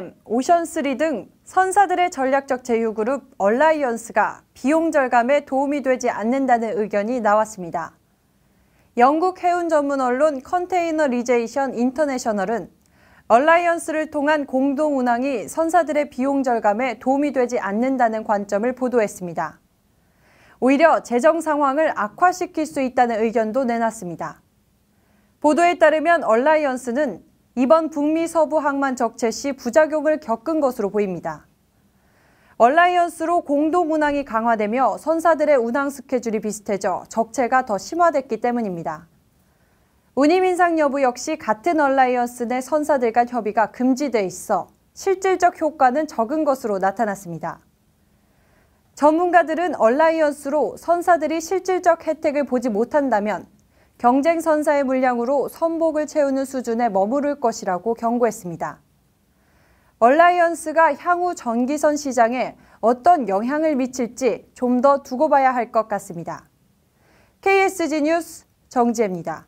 프로그 오션3 등 선사들의 전략적 제휴그룹 얼라이언스가 비용 절감에 도움이 되지 않는다는 의견이 나왔습니다. 영국 해운 전문 언론 컨테이너 리제이션 인터내셔널은 얼라이언스를 통한 공동 운항이 선사들의 비용 절감에 도움이 되지 않는다는 관점을 보도했습니다. 오히려 재정 상황을 악화시킬 수 있다는 의견도 내놨습니다. 보도에 따르면 얼라이언스는 이번 북미 서부 항만 적체 시 부작용을 겪은 것으로 보입니다. 얼라이언스로 공동 운항이 강화되며 선사들의 운항 스케줄이 비슷해져 적체가 더 심화됐기 때문입니다. 운임 인상 여부 역시 같은 얼라이언스 내 선사들 간 협의가 금지돼 있어 실질적 효과는 적은 것으로 나타났습니다. 전문가들은 얼라이언스로 선사들이 실질적 혜택을 보지 못한다면 경쟁 선사의 물량으로 선복을 채우는 수준에 머무를 것이라고 경고했습니다. 얼라이언스가 향후 전기선 시장에 어떤 영향을 미칠지 좀 더 두고 봐야 할 것 같습니다. KSG 뉴스 정지혜입니다.